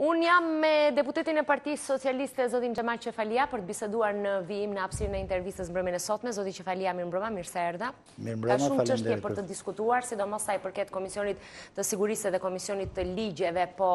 Unë jam me deputetin e partijës socialiste, Zotin Gjemal Qefalia, për të biseduar në vijim në apsirin e intervjisës mbrëmën e sotme. Zotin Qefalia, mirë mbrëma, mirë se erda. Mirë mbrëma, falem dhe. Ka shumë qështje për të diskutuar, si do mos përket komisionit të sigurisë dhe komisionit të ligjeve, po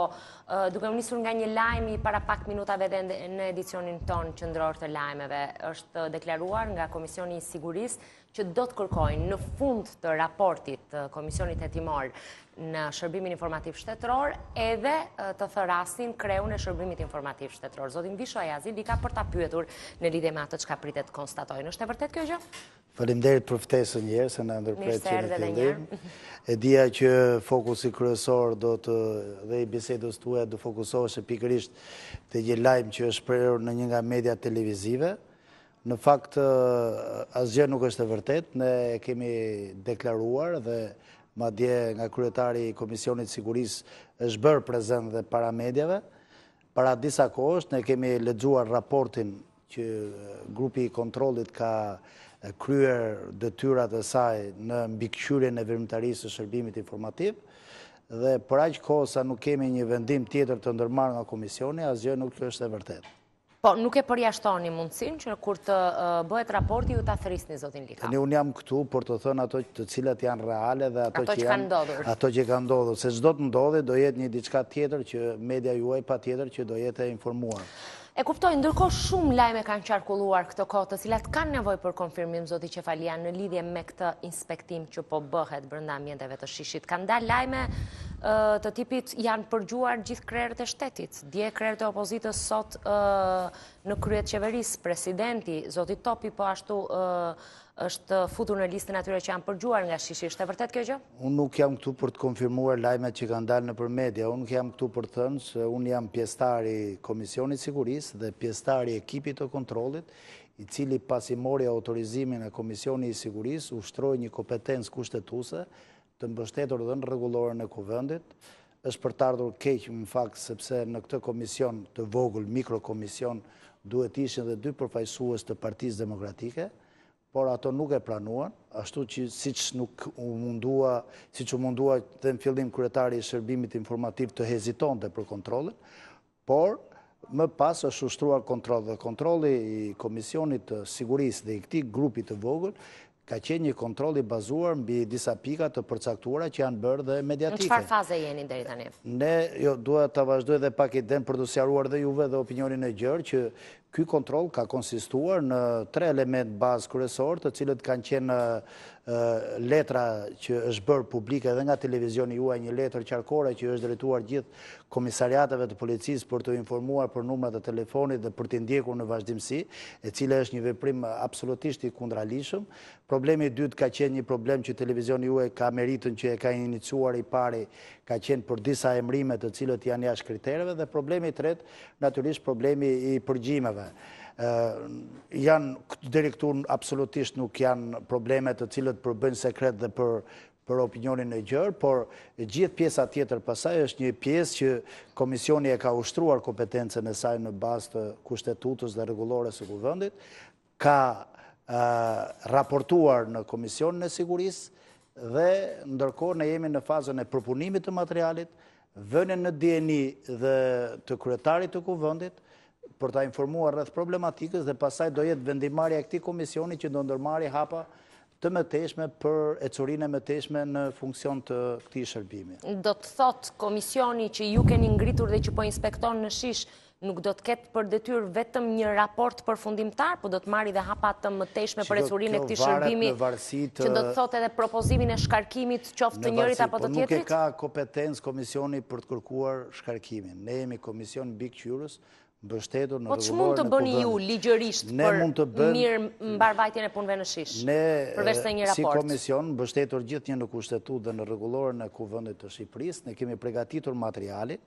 duke unisur nga një lajmi para pak minutave dhe në edicionin tonë qëndror të lajmeve, është deklaruar nga komisionit sigurisë që do të kërkojnë në fund të raportit komisionit e timor në shërbimin informativ shtetëror edhe të thërasin kreun e shërbimit informativ shtetëror. Zotin Visho Ajazi, li ka për ta pyetur në lidhe me atë që ka pritet konstatojnë. është e vërtet kjo gjë? Falim derit për ftesë njërë, se në ndërprejt që në të ndërë. E dhja që fokusi kryesor do të dhe i bisedës të uja do fokusohë pikërisht të gjë lajmë që është prerur në një nga media televizive. Në fakt, asgjë nuk është e vërtet, ne kemi deklaruar dhe ma dje nga kryetari i Komisionit Sigurisë është bërë prezent dhe para medjave. Para disa kohështë ne kemi ledzuar raportin që eh, grupi i kontrolit ka eh, kryer dëtyrat e saj në mbikëshyre në vërmëtarisë të shërbimit informativ, dhe për aqë kohë sa nuk kemi një vendim tjetër të ndërmarë nga komisioni, asgjë nuk kjo është e vërtetë. Po, nuk e përjashtoni mundësin që kur të bëhet raporti ju të athërisni, zotin Lika. Tani, unë jam këtu për të thënë ato të cilat janë reale dhe ato që kanë ndodhur. Ato që kanë ndodhur, se zdo të ndodhe, do jetë një diçka tjetër që media juaj pa tjetër që do jetë e informuar. E kuptoj, ndërko shumë lajme kanë qarkulluar këtë kohë të cilat kanë nevoj për konfirmim, zoti Qefalia, në lidhje me këtë inspektim që po bëhet brënda mjendeve të shishit. Kanë da lajme të tipit janë përgjuar gjithë krerët e shtetit. Dje krerët e opozitës sot në kryet qeveris, presidenti, zotit topi po ashtu është futur në listën atyre që janë përgjuar nga shishi. E vërtet kjo gjë? Unë nuk jam këtu për të konfirmuar lajmet që kanë dalë në për media. Unë nuk jam këtu për thënë se unë jam pjestari Komisionit Sigurisë dhe pjestari ekipit të kontrolit, i cili pasimori autorizimin e Komisionit Sigurisë ushtroj një kompetens kushtetuse të mbështetur dhe në regulorën e kuvëndit, është për të ardhur keqë më fakt sepse në këtë komision të vogull, mikrokomision, duhet ishën dhe dy përfajsues të partiz demokratike, por ato nuk e pranuan, ashtu që si që nuk u mundua, si që mundua dhe në fillim kretari i shërbimit informativ të heziton dhe për kontrolin, por më pas është ushtruar kontrol dhe kontroli i komisionit të sigurisë dhe i këti grupit të vogull, ka qenë një kontroli bazuar mbi disa pika të përcaktuara që janë bërë dhe mediatike. Në qëfar faze jeni deri tani? Ne, jo, duhet të vazhdoj dhe pak i den për të sjaruar dhe juve dhe opinionin e gjërë që Ky kontrol ka konsistuar në tre element bazë kërësorë të cilët kanë qenë letra që është bërë publike edhe nga televizion i uaj një letër qarkore që është drejtuar gjithë komisariatave të policis për të informuar për numrat të telefonit dhe për të ndjekur në vazhdimësi, e cile është një veprim absolutisht i kundralishëm. Problemi Problemi dytë ka qenë një problem që televizion i uaj ka meritën që e ka inicuar i pari, ka qenë për disa emrimet të cilët janë jashtë kriterëve dhe problemi tretë, naturisht problemi i përgjimeve janë këtë direkturën absolutisht nuk janë problemet të cilët bëjnë sekret dhe për për opinionin e gjërë, por gjithë pjesa tjetër pasaj është një pjesë që komisioni e ka ushtruar kompetencen e saj në bastë të kushtetutës dhe regulore së kuvëndit, ka raportuar në komisionin e siguris dhe ndërkohë në jemi në fazën e përpunimit të materialit, vënën në DNI dhe të kryetarit të kuvëndit për ta informuar rrëth problematikës dhe pasaj do jetë vendimari e këti komisioni që do ndërmari hapa të mëteshme për curin e mëteshme në funksion të këti shërbimi. Do të thotë komisioni që ju keni ngritur dhe që po inspekton në shish, nuk do të ketë për detyr vetëm një raport për fundimtar, po do të marri dhe hapa të mëteshme për curin e këti shërbimi, që do të thotë edhe propozimin e shkarkimit qoftë të njërit apo të tjetrit? Po nuk e ka kompetens komisioni për të kërkuar shkarkimin. Ne jemi komision Big Jurus, bështetur në rrugore. Po që mund të bëni ju ligjërisht për mirë mbarvajtjen e punëve në shish? Ne, eh, si komision, bështetur gjithë një në kushtetut dhe në rrugore e kuvëndit të Shqipëris, ne kemi pregatitur materialin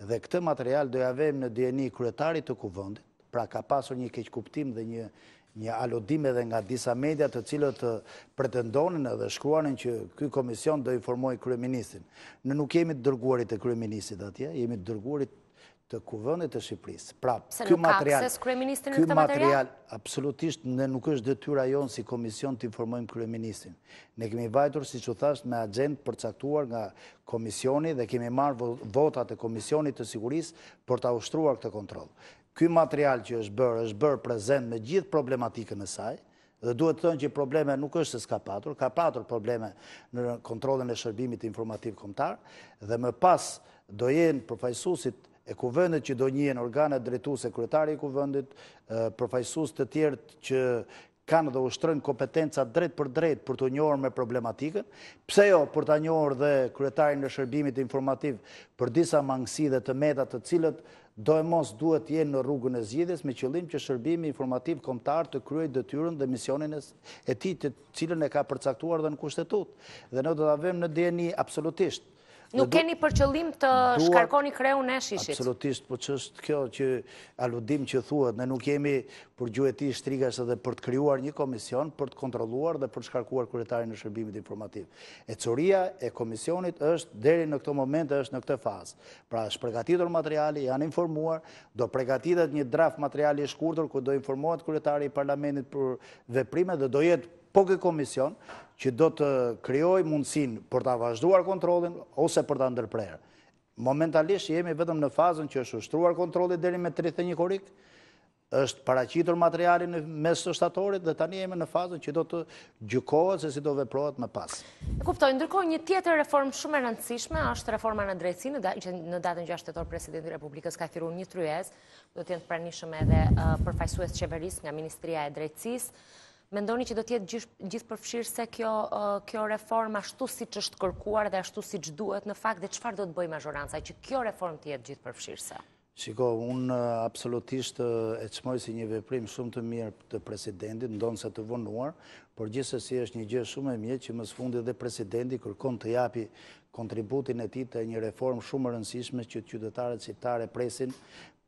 dhe këtë material doja vejmë në djeni kryetarit të kuvëndit, pra ka pasur një keqkuptim dhe një një alodime dhe nga disa media të cilët të eh, pretendonin edhe shkruanin që këj komision dhe informoj kërëministin. Në nuk jemi të dërguarit e kërëministit atje, jemi të dërguarit të kuvënit të Shqipëris. Pra, kjo material... Se nuk akses në këtë material? absolutisht, në nuk është dëtyra jonë si komision të informojmë kreministrin. Ne kemi vajtur, si që thasht, me agent përcaktuar nga komisioni dhe kemi marrë votat e komisionit të siguris për të ushtruar këtë kontrol. Kjo material që është bërë, është bërë prezent me gjithë problematikën e saj, dhe duhet të thënë që probleme nuk është se s'ka patur, ka patur probleme në kontrolën e shërbimit informativ komtar, dhe më pas do jenë përfajsusit e kuvëndit që do njën organet drejtuse kryetari i kuvëndit, përfajsus të tjertë që kanë dhe ushtrënë kompetenca drejt për drejt për të njohër me problematikën, pse jo për të njohër dhe kryetari në shërbimit informativ për disa mangësi dhe të metat të cilët do e mos duhet jenë në rrugën e zgjidhjes me qëllim që shërbimi informativ komtar të kryej detyrën dhe misionin e ti të cilën e ka përcaktuar dhe në kushtetut. Dhe në do të avem në DNI absolutisht, Nuk keni për qëllim të shkarkoni kreu në shishit? Absolutisht, po qështë kjo që aludim që thua, ne nuk jemi për gjueti shtrigas edhe për të kryuar një komision, për të kontroluar dhe për të shkarkuar kuretari në shërbimit informativ. E curia e komisionit është, deri në këto moment, është në këte fazë. Pra, shpregatitur materiali, janë informuar, do pregatitet një draft materiali shkurtur, ku do informuat kuretari i parlamentit për veprime dhe do jetë po këtë komision që do të kryoj mundësin për të vazhduar kontrolin ose për të ndërprerë. Momentalisht jemi vetëm në fazën që është ushtruar kontrolit dheri me 31 korik, është paracitur materialin në mes të shtatorit dhe tani jemi në fazën që do të gjukohet se si do veprohet më pas. E kuptoj, ndërkohë një tjetër reform shumë e rëndësishme, është reforma në drejtsinë, që në datën gjë ashtetor presidenti Republikës ka thiru një tryes, do të të pranishëm edhe përfajsues qeveris nga Ministria e Drejtsisë, mendoni që do tjetë gjithë përfshirë se kjo uh, reform ashtu si që është kërkuar dhe ashtu si që duhet në fakt dhe qëfar do të bëjë majoranca, që kjo reform tjetë gjithë përfshirë se? Shiko, unë uh, absolutisht uh, e qmoj si një veprim shumë të mirë të presidentit, ndonë se të vonuar, por si është një gjë shumë e mirë që mësë fundi dhe presidenti kërkon të japi kontributin e ti të një reform shumë rëndësishme që të qytetarët qiptare presin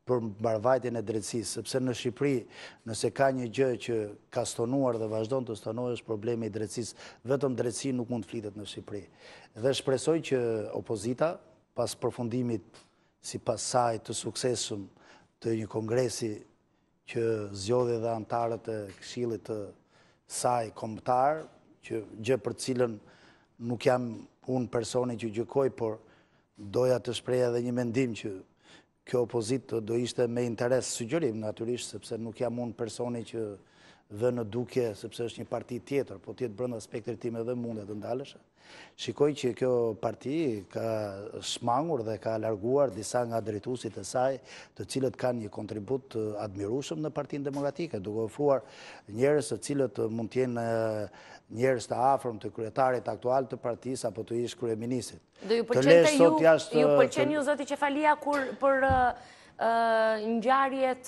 për mbarvajtjen e drejtsisë, sepse në Shqipëri, nëse ka një gjë që ka stonuar dhe vazhdon të stonuar, është probleme i drejtsisë, vetëm drejtsinë nuk mund të flitet në Shqipëri. Dhe shpresoj që opozita, pas përfundimit si pasaj të suksesum të një kongresi që zjodhe dhe antarët e këshilit të saj komptar, që gjë për cilën nuk jam unë personi që gjëkoj, por doja të shpreja dhe një mendim që kjo opozit do ishte me interes së gjërim, naturisht, sepse nuk jam unë personi që dhe në duke, sepse është një parti tjetër, po tjetë brënda spektri tim edhe mundet të ndaleshe. Shikoj që kjo parti ka smangur dhe ka larguar disa nga dritusit e saj të cilët kanë një kontribut admirushëm në partin demokratike, duke ofruar njerës të cilët mund tjenë njerës të afrëm të kryetarit aktual të partis apo të ishë kryeministit. Dhe ju pëlqen të ju zoti që falia për njarjet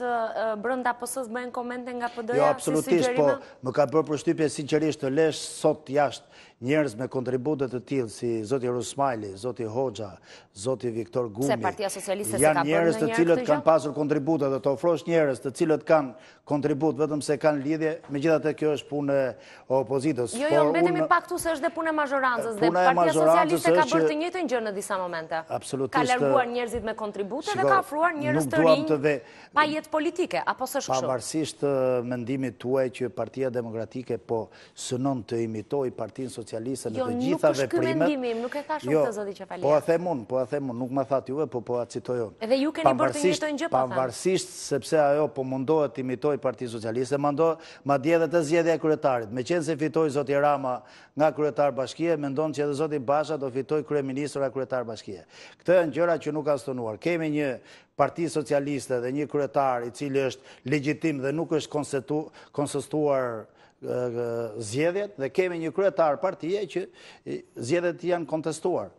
brënda pësës bëjnë komente nga pëdëja? Jo, absolutisht, po më ka bërë për shtypje sinqerisht të lesh sot jashtë njerëz me kontributet të tjilë, si Zoti Rusmajli, Zoti Hoxha, Zoti Viktor Gumi, janë njerëz të cilët kanë pasur kontributet dhe të ofrosh njerëz të cilët kanë kontribut, vetëm se kanë lidhje, me gjitha të kjo është punë e opozitës. Jo, jo, mbetim i pak tu se është dhe punë e mazhorancës, dhe partia socialiste ka bërë të njëtë njërë në disa momente. Ka lërguar njerëzit me kontribute dhe ka afruar njerëz të rinjë pa jetë politike, apo së shushur? Pa varsisht mendimit tuaj që partia demokratike po sënon të imitoj partinë socialiste socialiste në jo, të gjitha veprimet. Jo, nuk është këmendimim, nuk e tha shumë jo, të zodi që falje. Po a themun, po a po po citojon. Edhe ju keni bërë të imitojnë gjë, po thamë. Pamvarsisht, sepse ajo po mundohet të imitoj Parti Socialiste, ma dje dhe të zjedhja kërëtarit. Me qenë se fitoj zoti Rama nga kërëtar bashkje, me ndonë që edhe zoti Basha do fitoj kërë kërëtar bashkje. Këtë e që nuk asë tonuar. Kemi një Parti Socialiste dhe një kërëtar i cili është legjitim dhe nuk është konsistuar zjedhjet dhe kemi një kryetar partije që zjedhjet janë kontestuar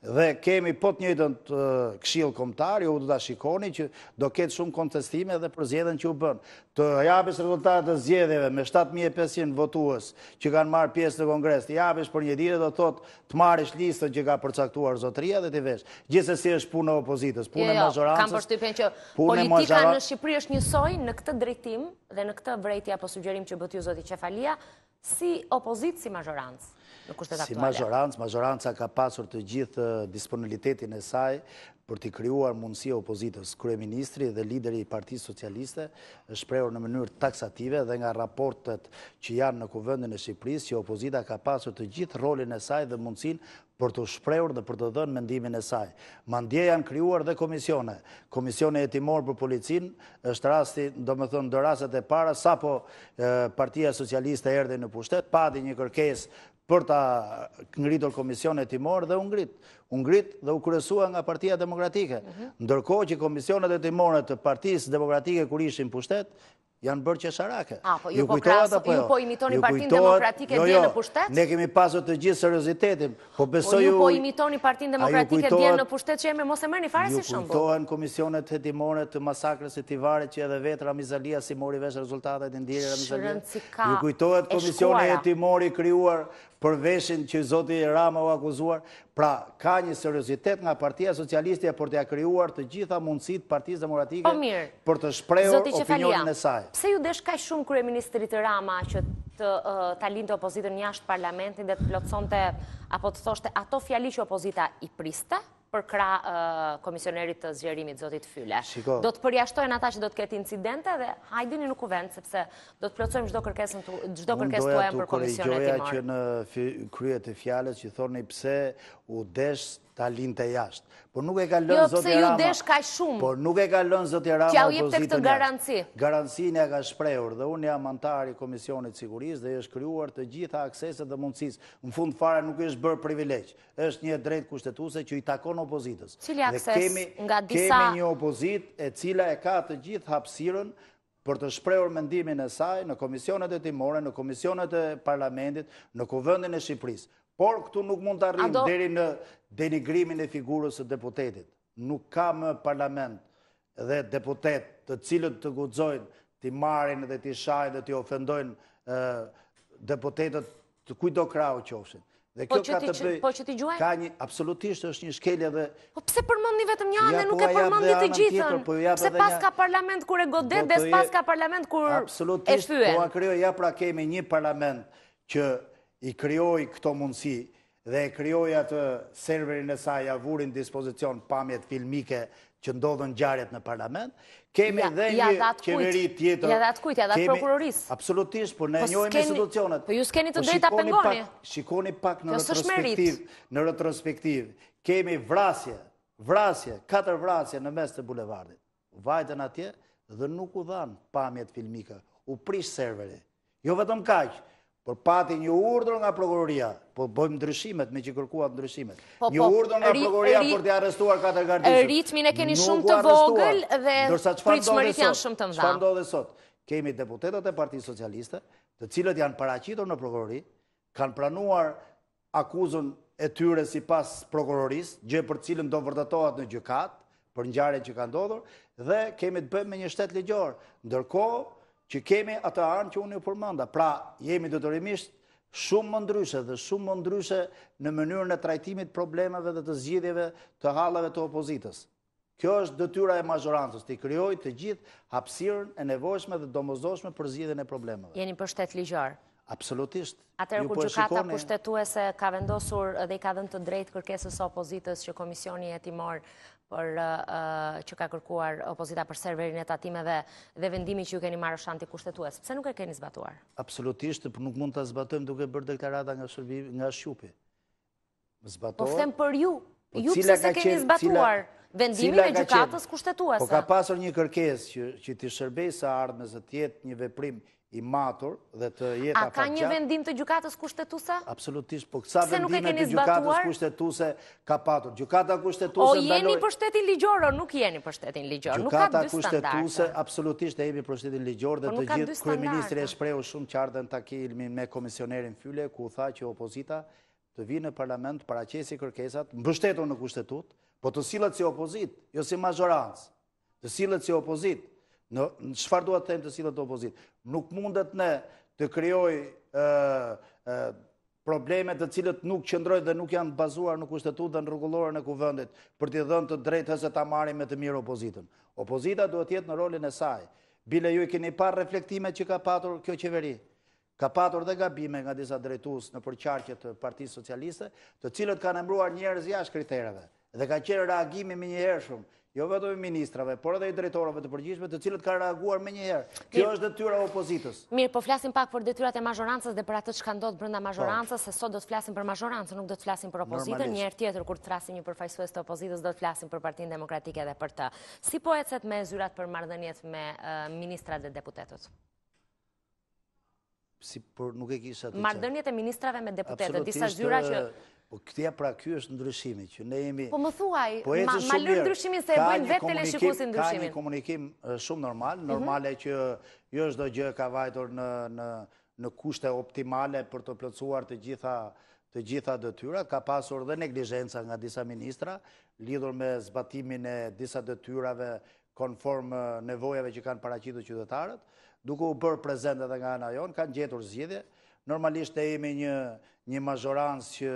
dhe kemi pot njëtën të kshilë komtar, ju du të shikoni që do ketë shumë kontestime dhe për zjedhen që u bënë. Të japis rezultatet të zjedheve me 7500 votuës që kanë marë pjesë në kongres, të japis për një dire dhe të thotë të marish listën që ka përcaktuar zotëria dhe të veshë. Gjithës e si është punë në opozitës, punë në jo, mazhorancës. Jo, kam përstupen që politika në Shqipëri është një në këtë drejtim dhe në këtë vrejtja po sugjerim që bëtju zoti qefalia, si opozit, si mazhorancë? Si mazhorancë, mazhoranca ka pasur të gjithë eh, disponibilitetin e saj për t'i kryuar mundësia opozitës. Kryeministri dhe lideri i Parti Socialiste është prejur në mënyrë taksative dhe nga raportet që janë në kuvëndin e Shqipëris, që opozita ka pasur të gjithë rolin e saj dhe mundësin për të shprehur dhe për të dhënë mendimin e saj. Mandje janë krijuar dhe komisione. Komisioni hetimor për policinë është rasti, domethënë në rastet e para sapo Partia Socialiste erdhi në pushtet, padi një kërkesë për ta ngritur komision hetimor dhe u ngrit. U ngrit dhe u kryesua nga Partia Demokratike. Mhm. Ndërkohë që komisionet hetimore të Partisë Demokratike kur ishin në pushtet, janë bërë qesarake. Po, ju po krasë, ju jo? po imitoni partinë demokratike jo, dje jo. në pushtetë? ne kemi pasë të gjithë sërëzitetim, po, po beso ju... Po ju imitoni partinë demokratike dhe në pushtet që jeme mos e mërë një fare si shumë? Ju kujtojnë komisionet hetimore të masakrës e tivare që edhe vetë Ramizalia si mori vesh rezultatet e ndiri Ramizalia. Shërën si ka Ju kujtojnë komisionet e i kriuar për veshin që Zoti Rama u akuzuar. Pra, ka një seriositet nga Partia Socialiste për të krijuar të gjitha mundësitë Partisë Demokratike po për të shprehur opinionin e saj. Pse ju desh kaq shumë kryeministrit Rama që të ta lindë opozitën jashtë parlamentit dhe të plotësonte apo të thoshte ato fjali që opozita i priste? për kra komisionerit të zgjerimit Zotit Fyle. Do të përjashtojnë ata që do të ketë incidente dhe hajdini nuk u vend, sepse do të plocojmë gjdo kërkes të uem për komisionet i marë. Unë doja të korejgjoja që në kryet e fjales që thorni pse u desh ta linë të jashtë. Por nuk e ka lënë jo, zotë Rama... Jo, pëse ju shumë... Por nuk e ka lënë zotë Rama... Që u jep të këtë garanci? Garancinë e ka shprehur dhe unë jam antari Komisionit Siguris dhe është kryuar të gjitha akseset dhe mundësis. Në fund fare nuk është bërë privilegjë. është një drejtë kushtetuse që i takon opozitës. Qili akses nga disa... Kemi një opozit e cila e ka të gjithë hapsiren për të shprehur mendimin e saj në komisionet e timore, në komisionet e parlamentit, në kuvëndin e Shqipërisë. Por këtu nuk mund të arrim deri në denigrimin e figurës e deputetit. Nuk ka më parlament dhe deputet të cilët të guzojnë, të marin dhe të shajnë dhe të ofendojnë deputetet të kujdo krau që ofshin. Dhe po kjo ka të bëj... Po që ti gjuaj? Ka një... Absolutisht është një shkelje dhe... Po pse përmënd një vetëm një anë po dhe nuk e përmënd një të gjithën? Po pse pas ka parlament kur e godet dhe pas ka parlament kur e fyën? Absolutisht, po a ja pra kemi një parlament që i kryoj këto mundësi dhe i kryoj atë serverin e saj avurin dispozicion pamjet filmike që ndodhën gjarët në parlament, kemi dhe një qeveri tjetër... Ja dhe atë kujtë, ja dhe atë prokuroris. Absolutisht, por ne po njojme institucionet. Por ju s'keni të po drejta pengoni. Shikoni pak në jo, retrospektiv. Në retrospektiv, kemi vrasje, vrasje, katër vrasje në mes të bulevardit. vajten atje dhe nuk u dhanë pamjet filmike. U prish serveri. Jo vetëm kajqë, Por pati një urdhër nga prokuroria, po bëjmë ndryshimet me që kërkuat ndryshimet. Po, një po, urdhër nga prokuroria për të arrestuar katër gardistë. Ritmin e keni shumë të vogël dhe pritshmërit janë shumë të mëdha. Çfarë ndodhe sot? Kemi deputetët e Partisë Socialiste, të cilët janë paraqitur në prokurori, kanë pranuar akuzën e tyre sipas prokuroris, gjë për cilën do vërdatohat në gjykat për ngjarjen që ka ndodhur dhe kemi të bëjmë me një shtet ligjor. Ndërkohë, që kemi atë arnë që unë ju përmanda. Pra, jemi dhe shumë më ndryse dhe shumë më ndryse në mënyrë në trajtimit problemeve dhe të zgjidhjeve të halave të opozitës. Kjo është dëtyra e majorantës, të i kryoj të gjithë hapsirën e nevojshme dhe domozoshme për zgjidhje në problemeve. Jeni për shtetë ligjarë? Absolutisht. Atërë kur gjukata për shtetuese ka vendosur dhe i ka dhënë të drejtë kërkesës opozitës që komisioni e timorë për uh, uh, që ka kërkuar opozita për serverin e tatimeve dhe vendimi që ju keni marrë shanti kushtetues. Pse nuk e keni zbatuar? Absolutisht, për po nuk mund të zbatojmë duke bërë deklarata nga shërbimi, nga shqupi. Po fëtem për ju, po ju pëse se keni zbatuar vendimin e gjukatës kushtetuese? Po ka pasur një kërkes që ti shërbej sa ardhme zë tjetë një veprim i matur dhe të jetë afaqat. A ka një vendim të gjukatës kushtetusa? Absolutisht, po kësa vendim të gjukatës kushtetuse ka patur. Gjukata kushtetuse... O, jeni për shtetin ligjorë, o nuk jeni për shtetin ligjorë? Nuk ka dy standartë. Gjukata kushtetuse, absolutisht e jemi për shtetin ligjorë dhe po, të gjithë kërë ministri e shprehu shumë qartën të takilmi me komisionerin fylle, ku tha që opozita të vi në parlament para qesi kërkesat, më në kushtetut, po të silët si opozit, jo si mazhorans, të silët si opozit, në shfarë duhet të thejmë të silët opozitë. Nuk mundet ne të kryoj problemet të cilët nuk qëndrojt dhe nuk janë bazuar në kushtetut dhe në rrgullore në kuvëndit për të dhënë të drejtë hësë të amari me të mirë opozitën. Opozita duhet jetë në rolin e saj. Bile ju i keni par reflektime që ka patur kjo qeveri. Ka patur dhe gabime nga disa drejtus në përqarqet të Parti Socialiste të cilët ka nëmruar njerëz jash kriterëve dhe ka qenë reagimi me njëherë shumë jo vetëm ministrave, por edhe i drejtorave të përgjishme të cilët ka reaguar me njëherë. Kjo është detyra opozitës. Mirë, po flasim pak për detyrat e mazhorancës dhe për atët që ka ndodhë brënda po. mažorancës, se sot do të flasim për mažorancë, nuk do të flasim për opozitën, Njerë tjetër kur të flasim një përfajsues të opozitës, do të flasim për partin demokratike dhe për të. Si po ecet me zyrat për mardënjet me ministrat dhe deputetut? Mardënjet e ministrave me deputetët, disa zyra që Po këtë pra kjo është ndryshimi, që ne jemi... Po më thuaj, po ma lërë ndryshimin se e bëjnë vetë të shikusin ndryshimin. Ka një komunikim shumë normal, mhm. normal e që jo është do gjë ka vajtor në kushte optimale për të plëcuar të gjitha dëtyra, ka pasur dhe neglijenca nga disa ministra, lidur me zbatimin e disa dëtyrave konform nevojave që kanë paracitë të qytetarët, duku u bërë prezente dhe nga anajon, kanë gjetur zhjidhe, normalisht e jemi një majoransë që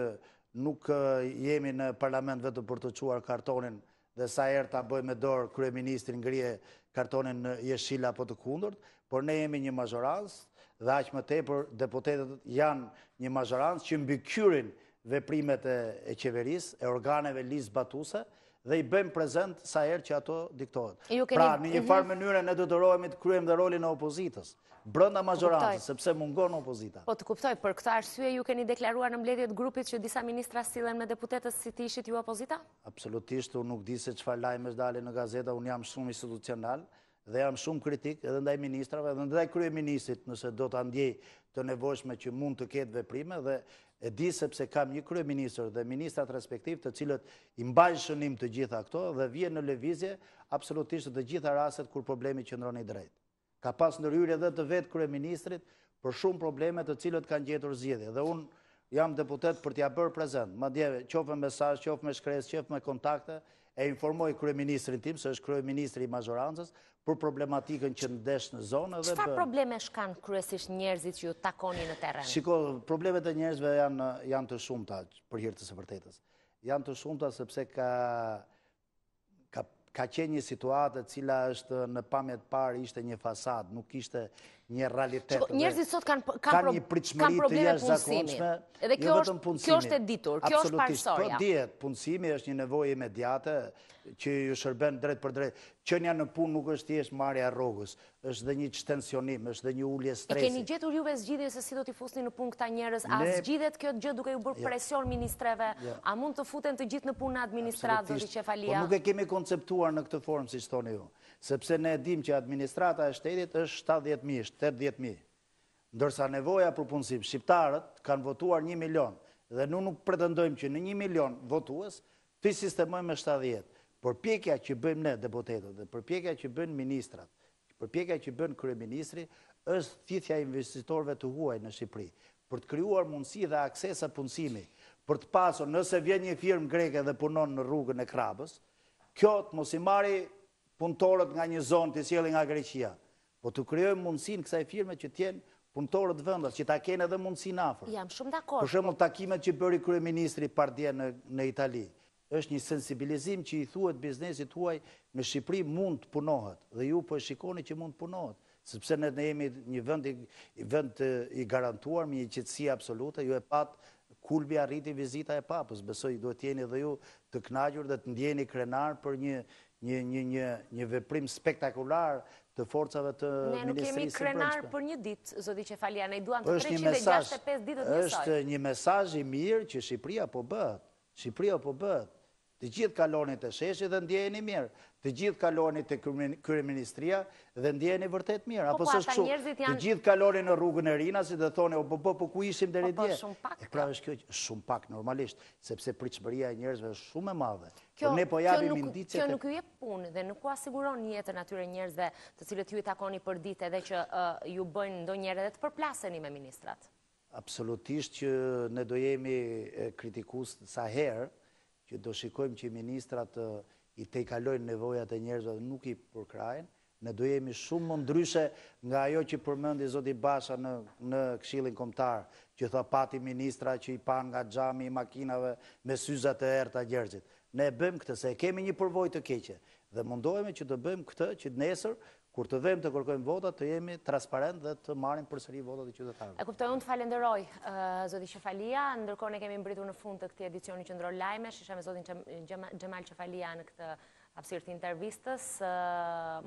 nuk jemi në parlament vetëm për të quar kartonin dhe sa erë ta bëjmë me dorë kryeministri ngrije kartonin në jeshila apo të kundërt, por ne jemi një mazhorans dhe aq më tepër deputetët janë një mazhorans që mbikyrin veprimet e qeverisë, e organeve lisë batuse, dhe i bëjmë prezent sa erë që ato diktohet. Pra, në një mhm. farë mënyre ne dëdërojemi të kryem dhe rolin e opozitës, brënda mazorantës, sepse mungon opozita. Po, të kuptoj, për këta arsye ju keni deklaruar në mbledjet grupit që disa ministra silen me deputetës si ti ishit ju opozita? Absolutisht, unë nuk di se që falaj është dali në gazeta, unë jam shumë institucional dhe jam shumë kritik edhe ndaj ministrave, edhe ndaj kryeministit nëse do të andjej të nevojshme që mund të ketë veprime dhe e di sepse kam një kryeministër dhe ministrat respektiv të cilët i mbajnë shënim të gjitha këto dhe vjen në levizje absolutisht të gjitha raset kur problemi qëndron i drejt. Ka pas në ryrë edhe të vetë kryeministrit për shumë problemet të cilët kanë gjetur zjedhje dhe unë jam deputet për t'ja bërë prezent. Ma dje, qofë me mesaj, qofë me shkres, qofë me kontakte, e informoj kryeministrin tim, se është kryeministri i mazhorancës, për problematikën që ndesh në zonë. Qëfar probleme shkanë kryesisht njerëzit që ju takoni në teren? Shiko, problemet e njerëzve janë të shumë ta, për hirtës e vërtetës. Janë të shumë ta sepse ka qenë një situatë cila është në pamjet parë ishte një fasad, nuk ishte një realitet. Njerëzit sot kanë kanë pritshmëri të jashtëzakonshme. Edhe jo kjo është kjo është e ditur, kjo është parsoja. Absolutisht, po dihet, punësimi është një nevojë imediate që ju shërben drejt për drejt qënja në punë nuk është tjesht marja rogës, është dhe një tensionim, është dhe një ullje stresi. E keni gjetur juve zgjidhje se si do t'i fusni në punë këta njerës, a zgjidhet kjo të gjithë duke ju bërë jo. presion ministreve, jo. a mund të futen të gjithë në punë në administratë, dhe qefalia? Po nuk e kemi konceptuar në këtë formë, si shtoni ju, sepse ne dim që administrata e shtetit është 70.000, është 80.000, ndërsa nevoja për punësim, shqiptarët kanë votuar 1 milion, dhe nuk pretendojmë që në 1 milion votues, të sistemojmë me 70. Përpjekja që bëjmë ne deputetët dhe përpjekja që bëjmë ministrat, përpjekja që bëjmë kryeministri, është thithja investitorve të huaj në Shqipëri, për të kryuar mundësi dhe aksesa punësimi, për të pasur nëse vjen një firmë greke dhe punon në rrugën e krabës, kjo të mos i punëtorët nga një zonë të sjeli nga Greqia, po të kryojmë mundësin kësaj firme që tjenë punëtorët vëndës, që ta kene dhe mundësin afer. Jam shumë dakor. Për shumë takimet që bëri kryeministri pardje në Italië është një sensibilizim që i thuet biznesit huaj me Shqipëri mund të punohet, dhe ju për po shikoni që mund të punohet, sëpse në ne jemi një vënd i garantuar, një qëtësi absoluta, ju e patë kulbja rriti vizita e papës, besoj duhet tjeni dhe ju të knagjur dhe të ndjeni krenar për një veprim spektakular të forcave të ministrisë i brëndshme. Ne nuk jemi krenar për një ditë, zodi që falja, ne duan të 365 ditët njësaj. është një mesaj i mirë që Shqipëria po bëhet, Shqipëria po bëhet, të gjithë kaloni të sheshi dhe ndjeni mirë, të gjithë kaloni të kryeministria dhe ndjeni vërtet mirë. Po, Apo po, së shku, të gjithë kaloni në rrugën e rina, si dhe thone, o po po, po ku ishim dhe redje. Po, Apo shumë pak. E pra, pra. është kjo, shumë pak, normalisht, sepse pritëshbëria e njerëzve është shumë e madhe. Kjo nuk ju e punë dhe nuk ku asiguron njëtën atyre njerëzve të cilët ju i takoni për dite dhe që ju bëjnë ndo njerë dhe të përplaseni me ministrat? Absolutisht që ne do jemi kritikus sa herë, që do shikojmë që i ministrat i te i kalojnë nevojat e njerëzve dhe nuk i përkrajnë, ne do jemi shumë më ndryshe nga ajo që përmëndi Zoti Basha në kshilin komtar, që thë pati ministra që i pan nga gjami i makinave me syzat e erta gjerëzit. Ne bëjmë këtë, se kemi një përvoj të keqe, dhe mundohemi që të bëjmë këtë që nesër kur të dhejmë të kërkojmë votat, të jemi transparent dhe të marim përsëri votat i qytetarëve. E kuptoj, unë të falenderoj, Zodi Qefalia, ndërkohë ne kemi mbritur në fund të këti edicioni që ndrojë lajme, shisha me Zodin Gjemal Qefalia në këtë apsirë të intervistës,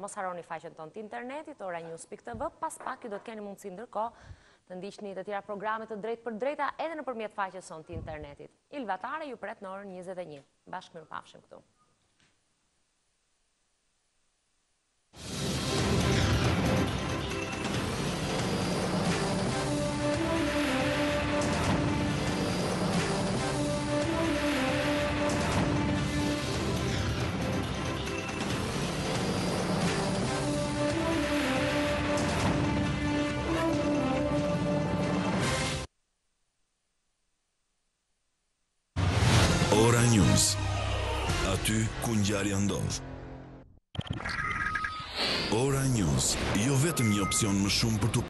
mos haroni faqen tonë të internetit, ora një uspik të vë, pas pak i do të keni mundësi ndërkohë të ndisht një të tjera programe të drejt për drejta edhe në përmjet faqen tonë të internetit. Ilvatare ju pret në orën 21. Bashkë mirë këtu. aty ku ngjarja ndodh. Ora News, jo vetëm një opsion më shumë për të